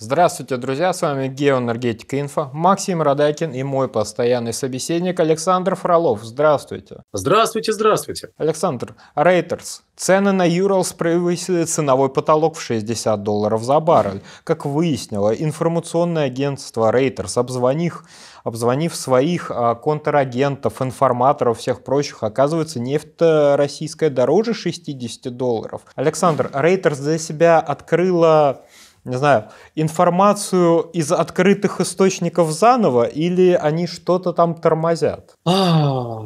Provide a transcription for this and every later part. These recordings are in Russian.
Здравствуйте, друзья, с вами Геоэнергетика Инфо, Максим Радайкин и мой постоянный собеседник Александр Фролов. Здравствуйте. Здравствуйте, здравствуйте. Александр, Рейтерс, цены на Юралс превысили ценовой потолок в 60 долларов за баррель. Как выяснило, информационное агентство Рейтерс, обзвонив, обзвонив своих а, контрагентов, информаторов, всех прочих, оказывается, нефть э, российская дороже 60 долларов. Александр, Рейтерс для себя открыла не знаю, информацию из открытых источников заново, или они что-то там тормозят? А,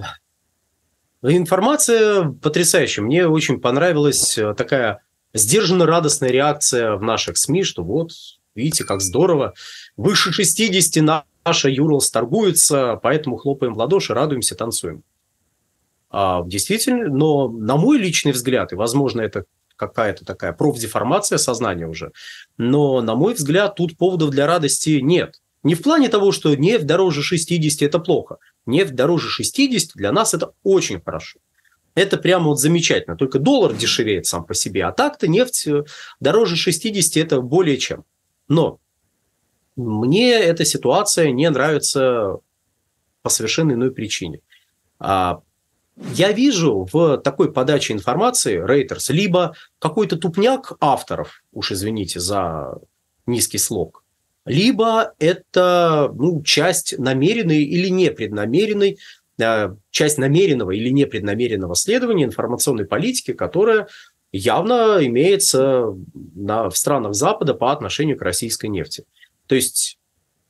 информация потрясающая. Мне очень понравилась э, такая сдержанно радостная реакция в наших СМИ, что вот, видите, как здорово, выше 60 наша Юрлс торгуется, поэтому хлопаем в ладоши, радуемся, танцуем. А, действительно, но на мой личный взгляд, и, возможно, это какая-то такая профдеформация сознания уже. Но, на мой взгляд, тут поводов для радости нет. Не в плане того, что нефть дороже 60 – это плохо. Нефть дороже 60 для нас – это очень хорошо. Это прямо вот замечательно. Только доллар дешевеет сам по себе. А так-то нефть э, дороже 60 – это более чем. Но мне эта ситуация не нравится по совершенно иной причине. А я вижу в такой подаче информации Рейтерс либо какой-то тупняк авторов, уж извините за низкий слог, либо это ну, часть намеренной или непреднамеренной, э, часть намеренного или непреднамеренного следования информационной политики, которая явно имеется на, в странах Запада по отношению к российской нефти. То есть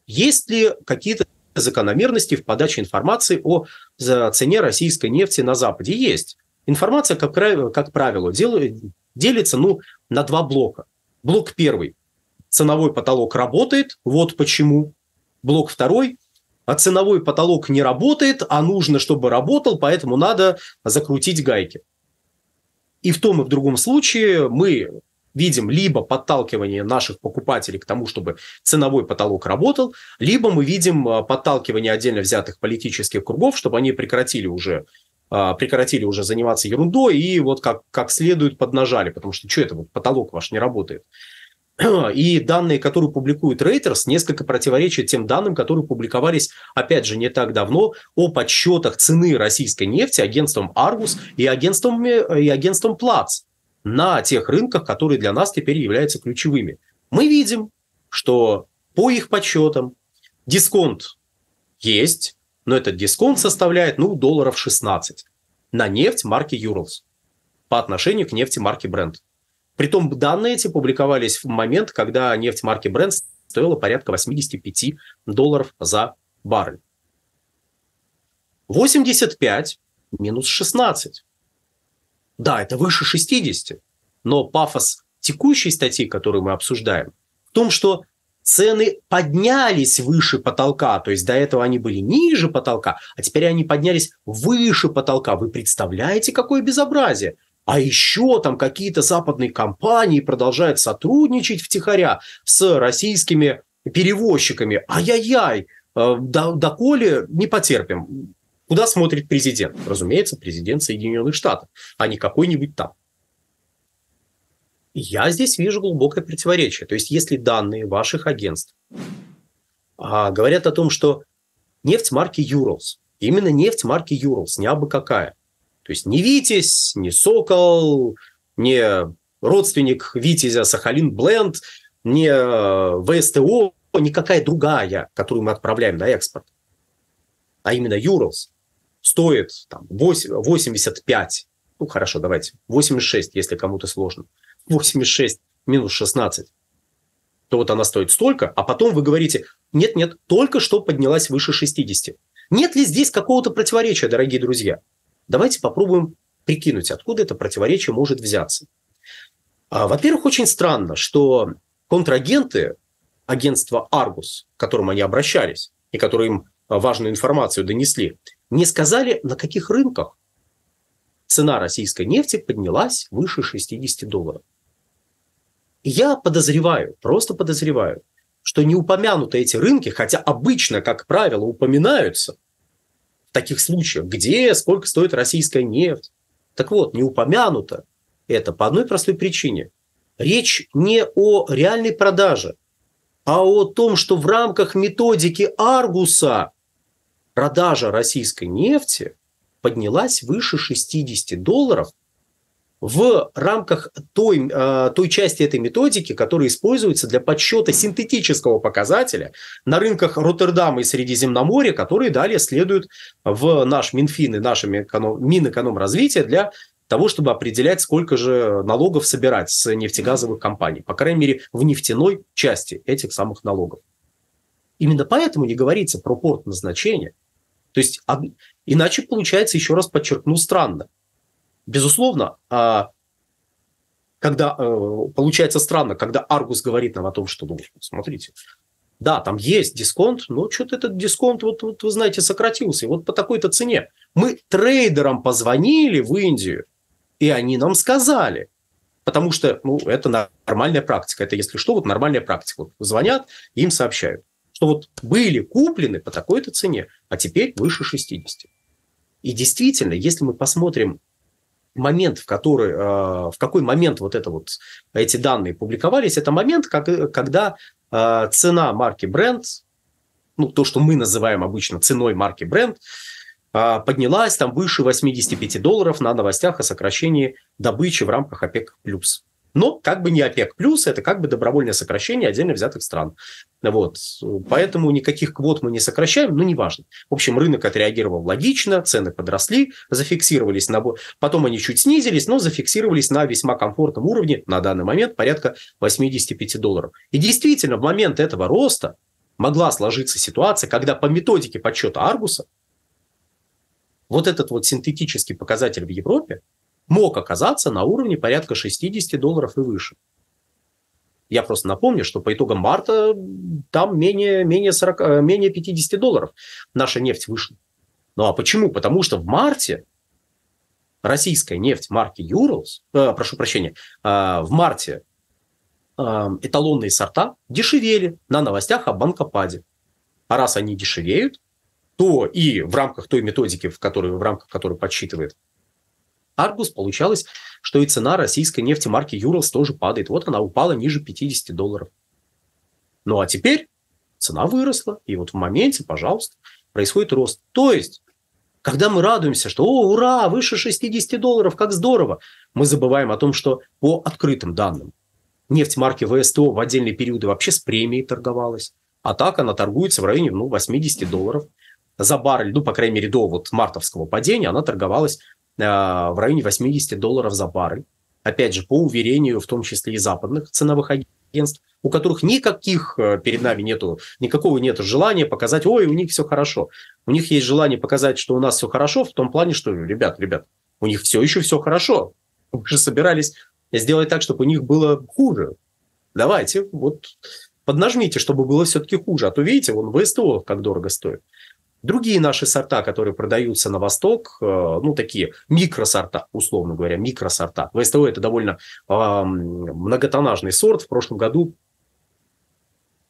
есть ли какие-то закономерности в подаче информации о цене российской нефти на Западе есть. Информация, как, как правило, делится ну, на два блока. Блок первый. Ценовой потолок работает, вот почему. Блок второй. А ценовой потолок не работает, а нужно, чтобы работал, поэтому надо закрутить гайки. И в том и в другом случае мы видим либо подталкивание наших покупателей к тому, чтобы ценовой потолок работал, либо мы видим э, подталкивание отдельно взятых политических кругов, чтобы они прекратили уже э, прекратили уже заниматься ерундой и вот как, как следует поднажали, потому что что это, вот потолок ваш не работает. И данные, которые публикует Reuters, несколько противоречат тем данным, которые публиковались, опять же, не так давно о подсчетах цены российской нефти агентством Argus и агентством, э, и агентством Platts на тех рынках, которые для нас теперь являются ключевыми. Мы видим, что по их подсчетам дисконт есть, но этот дисконт составляет, ну, долларов 16 на нефть марки Urals по отношению к нефти марки Brent. Притом данные эти публиковались в момент, когда нефть марки Brent стоила порядка 85 долларов за баррель. 85 минус 16. Да, это выше 60, но пафос текущей статьи, которую мы обсуждаем, в том, что цены поднялись выше потолка, то есть до этого они были ниже потолка, а теперь они поднялись выше потолка. Вы представляете, какое безобразие? А еще там какие-то западные компании продолжают сотрудничать втихаря с российскими перевозчиками. Ай-яй-яй, э, до доколе не потерпим. Куда смотрит президент? Разумеется, президент Соединенных Штатов, а не какой-нибудь там. Я здесь вижу глубокое противоречие. То есть, если данные ваших агентств а, говорят о том, что нефть марки Юралс, именно нефть марки Юралс, не абы какая, то есть не Витязь, не Сокол, не родственник Витязя Сахалин Бленд, не э, ВСТО, никакая другая, которую мы отправляем на экспорт, а именно Юралс стоит там, 8, 85, ну хорошо, давайте, 86, если кому-то сложно, 86 минус 16, то вот она стоит столько, а потом вы говорите, нет-нет, только что поднялась выше 60. Нет ли здесь какого-то противоречия, дорогие друзья? Давайте попробуем прикинуть, откуда это противоречие может взяться. А, во-первых, очень странно, что контрагенты агентства Argus, к которым они обращались и которые им важную информацию донесли, не сказали, на каких рынках цена российской нефти поднялась выше 60 долларов. я подозреваю, просто подозреваю, что не упомянуты эти рынки, хотя обычно, как правило, упоминаются в таких случаях, где, сколько стоит российская нефть. Так вот, не упомянуто это по одной простой причине. Речь не о реальной продаже, а о том, что в рамках методики Аргуса продажа российской нефти поднялась выше 60 долларов в рамках той, э, той части этой методики, которая используется для подсчета синтетического показателя на рынках Роттердама и Средиземноморья, которые далее следуют в наш Минфин и наше Минэкономразвитие для того, чтобы определять, сколько же налогов собирать с нефтегазовых компаний, по крайней мере, в нефтяной части этих самых налогов. Именно поэтому не говорится про порт назначения, то есть иначе получается, еще раз подчеркну, странно. Безусловно, а, когда э, получается странно, когда Аргус говорит нам о том, что, ну, смотрите, да, там есть дисконт, но что-то этот дисконт, вот, вот вы знаете, сократился. И вот по такой-то цене. Мы трейдерам позвонили в Индию, и они нам сказали, потому что ну, это нормальная практика. Это, если что, вот нормальная практика. Вот звонят, им сообщают что вот были куплены по такой-то цене, а теперь выше 60. И действительно, если мы посмотрим момент, в который, э, в какой момент вот это вот, эти данные публиковались, это момент, как, э, когда э, цена марки бренд, ну, то, что мы называем обычно ценой марки бренд, поднялась там выше 85 долларов на новостях о сокращении добычи в рамках ОПЕК+. плюс. Но как бы не ОПЕК+, плюс это как бы добровольное сокращение отдельно взятых стран. Вот. Поэтому никаких квот мы не сокращаем, но неважно. В общем, рынок отреагировал логично, цены подросли, зафиксировались на... Потом они чуть снизились, но зафиксировались на весьма комфортном уровне на данный момент порядка 85 долларов. И действительно, в момент этого роста могла сложиться ситуация, когда по методике подсчета Аргуса вот этот вот синтетический показатель в Европе мог оказаться на уровне порядка 60 долларов и выше. Я просто напомню, что по итогам марта там менее, менее, 40, э, менее 50 долларов наша нефть вышла. Ну а почему? Потому что в марте российская нефть марки Urals, э, прошу прощения, э, в марте э, эталонные сорта дешевели на новостях о банкопаде. А раз они дешевеют, то и в рамках той методики, в которой, в рамках которой подсчитывает Аргус, получалось, что и цена российской нефти марки Юралс тоже падает. Вот она упала ниже 50 долларов. Ну а теперь цена выросла, и вот в моменте, пожалуйста, происходит рост. То есть, когда мы радуемся, что «О, ура, выше 60 долларов, как здорово!», мы забываем о том, что по открытым данным нефть марки ВСТО в отдельные периоды вообще с премией торговалась, а так она торгуется в районе ну, 80 долларов за баррель, ну, по крайней мере, до вот мартовского падения она торговалась Э, в районе 80 долларов за баррель. Опять же, по уверению, в том числе и западных ценовых агентств, у которых никаких э, перед нами нету, никакого нет желания показать, ой, у них все хорошо. У них есть желание показать, что у нас все хорошо, в том плане, что, ребят, ребят, у них все еще все хорошо. Мы же собирались сделать так, чтобы у них было хуже. Давайте, вот поднажмите, чтобы было все-таки хуже. А то видите, вон выставил, как дорого стоит. Другие наши сорта, которые продаются на восток, э, ну, такие микросорта, условно говоря, микросорта. ВСТО – это довольно э, многотонажный сорт. В прошлом году,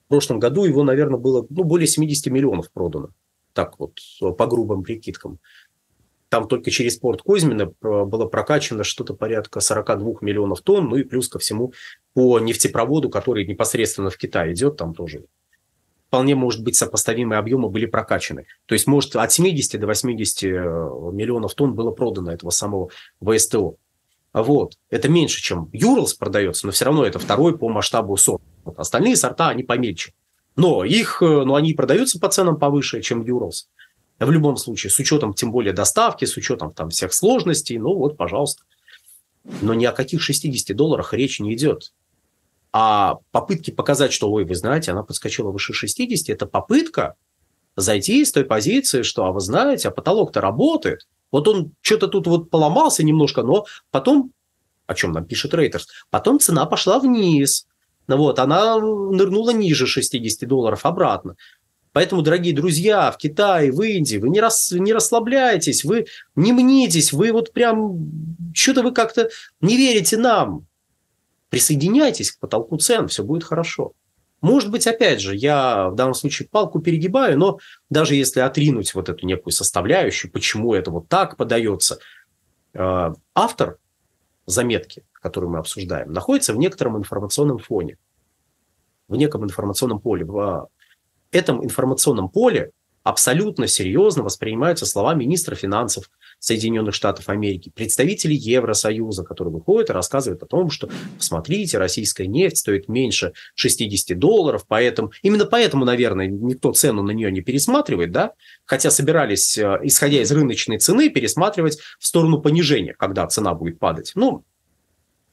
в прошлом году его, наверное, было ну, более 70 миллионов продано. Так вот, э, по грубым прикидкам. Там только через порт Козьмина э, было прокачано что-то порядка 42 миллионов тонн, ну и плюс ко всему по нефтепроводу, который непосредственно в Китай идет, там тоже вполне, может быть, сопоставимые объемы были прокачаны. То есть, может, от 70 до 80 э, миллионов тонн было продано этого самого ВСТО. Вот. Это меньше, чем Юрлс продается, но все равно это второй по масштабу сорт. Остальные сорта, они помельче. Но их, ну, они продаются по ценам повыше, чем Юрлс. В любом случае, с учетом тем более доставки, с учетом там всех сложностей, ну вот, пожалуйста. Но ни о каких 60 долларах речи не идет. А попытки показать, что, ой, вы знаете, она подскочила выше 60, это попытка зайти с той позиции, что, а вы знаете, а потолок-то работает. Вот он что-то тут вот поломался немножко, но потом, о чем нам пишет Рейтерс, потом цена пошла вниз. Ну вот, она нырнула ниже 60 долларов обратно. Поэтому, дорогие друзья, в Китае, в Индии, вы не, рас, не расслабляйтесь, вы не мнитесь, вы вот прям что-то вы как-то не верите нам присоединяйтесь к потолку цен, все будет хорошо. Может быть, опять же, я в данном случае палку перегибаю, но даже если отринуть вот эту некую составляющую, почему это вот так подается, э, автор заметки, которую мы обсуждаем, находится в некотором информационном фоне, в неком информационном поле. В этом информационном поле абсолютно серьезно воспринимаются слова министра финансов – Соединенных Штатов Америки, представители Евросоюза, которые выходят и рассказывают о том, что, посмотрите, российская нефть стоит меньше 60 долларов, поэтому, именно поэтому, наверное, никто цену на нее не пересматривает, да, хотя собирались, э, исходя из рыночной цены, пересматривать в сторону понижения, когда цена будет падать. Ну,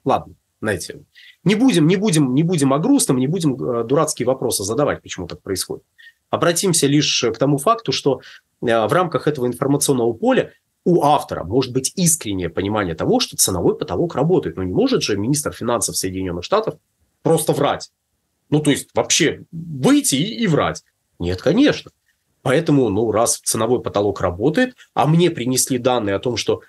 ладно, знаете, не будем, не будем, не будем о грустном, не будем э, дурацкие вопросы задавать, почему так происходит. Обратимся лишь к тому факту, что э, в рамках этого информационного поля у автора может быть искреннее понимание того, что ценовой потолок работает. Но ну, не может же министр финансов Соединенных Штатов просто врать. Ну, то есть вообще выйти и, и врать. Нет, конечно. Поэтому, ну, раз ценовой потолок работает, а мне принесли данные о том, что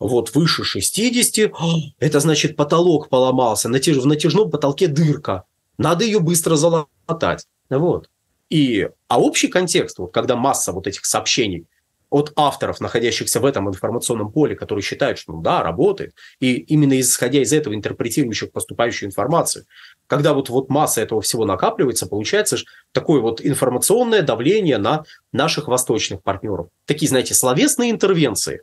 вот выше 60, это значит потолок поломался, Натяж в натяжном потолке дырка, надо ее быстро залатать. Вот. И, а общий контекст, вот, когда масса вот этих сообщений – от авторов, находящихся в этом информационном поле, которые считают, что ну, да, работает, и именно исходя из этого интерпретирующих поступающую информацию. Когда вот, вот масса этого всего накапливается, получается же такое вот информационное давление на наших восточных партнеров. Такие, знаете, словесные интервенции,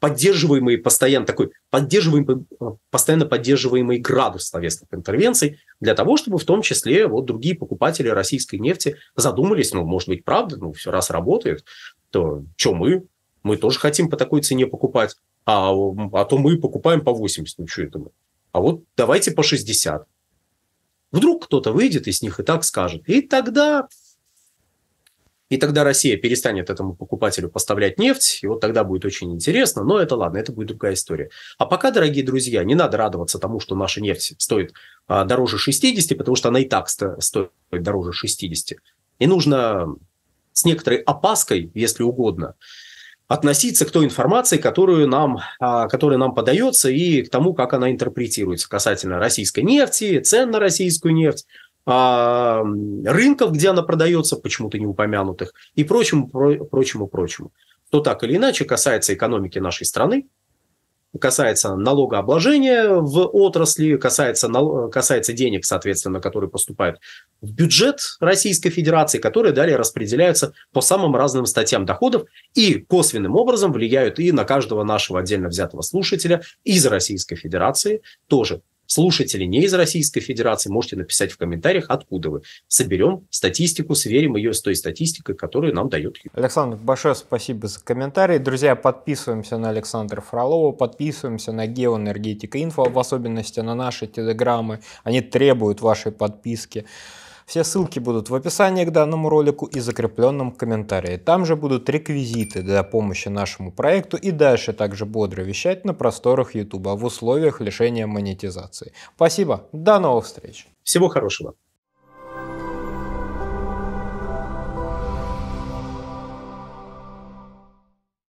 поддерживаемый постоянно такой, поддерживаемый, э, постоянно поддерживаемый градус словесных интервенций для того, чтобы в том числе вот другие покупатели российской нефти задумались, ну, может быть, правда, ну, все раз работает, то что мы? Мы тоже хотим по такой цене покупать, а, а то мы покупаем по 80, ну, что это мы? А вот давайте по 60. Вдруг кто-то выйдет из них и так скажет. И тогда и тогда Россия перестанет этому покупателю поставлять нефть, и вот тогда будет очень интересно, но это ладно, это будет другая история. А пока, дорогие друзья, не надо радоваться тому, что наша нефть стоит а, дороже 60, потому что она и так стоит дороже 60. И нужно с некоторой опаской, если угодно, относиться к той информации, которую нам, а, которая нам подается, и к тому, как она интерпретируется касательно российской нефти, цен на российскую нефть, а, рынков, где она продается, почему-то не упомянутых, и прочему, про, прочему, прочему. То так или иначе касается экономики нашей страны, касается налогообложения в отрасли, касается, касается денег, соответственно, которые поступают в бюджет Российской Федерации, которые далее распределяются по самым разным статьям доходов и косвенным образом влияют и на каждого нашего отдельно взятого слушателя из Российской Федерации тоже слушатели не из Российской Федерации, можете написать в комментариях, откуда вы. Соберем статистику, сверим ее с той статистикой, которую нам дает. Александр, большое спасибо за комментарий. Друзья, подписываемся на Александра Фролова, подписываемся на Геоэнергетика Инфо, в особенности на наши телеграммы. Они требуют вашей подписки. Все ссылки будут в описании к данному ролику и закрепленном комментарии. Там же будут реквизиты для помощи нашему проекту и дальше также бодро вещать на просторах YouTube в условиях лишения монетизации. Спасибо, до новых встреч! Всего хорошего!